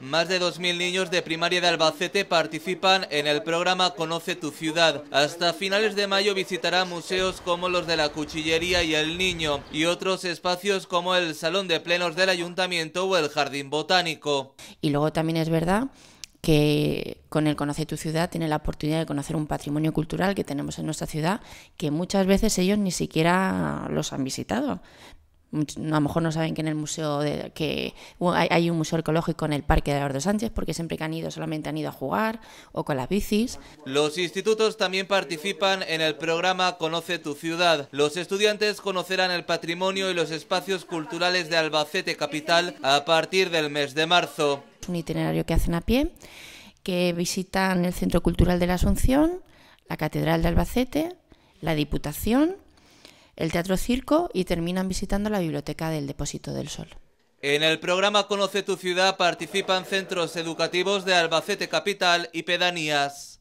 Más de 2.000 niños de primaria de Albacete participan en el programa Conoce tu ciudad. Hasta finales de mayo visitará museos como los de la Cuchillería y el Niño y otros espacios como el Salón de Plenos del Ayuntamiento o el Jardín Botánico. Y luego también es verdad que con el Conoce tu ciudad tiene la oportunidad de conocer un patrimonio cultural que tenemos en nuestra ciudad que muchas veces ellos ni siquiera los han visitado a lo mejor no saben que en el museo de, que hay, un museo arqueológico en el parque de Eduardo Sánchez porque siempre que han ido solamente han ido a jugar o con las bicis. Los institutos también participan en el programa Conoce tu ciudad. Los estudiantes conocerán el patrimonio y los espacios culturales de Albacete capital a partir del mes de marzo. Es un itinerario que hacen a pie, que visitan el Centro Cultural de la Asunción, la Catedral de Albacete, la Diputación el Teatro Circo y terminan visitando la Biblioteca del Depósito del Sol. En el programa Conoce tu ciudad participan centros educativos de Albacete Capital y pedanías.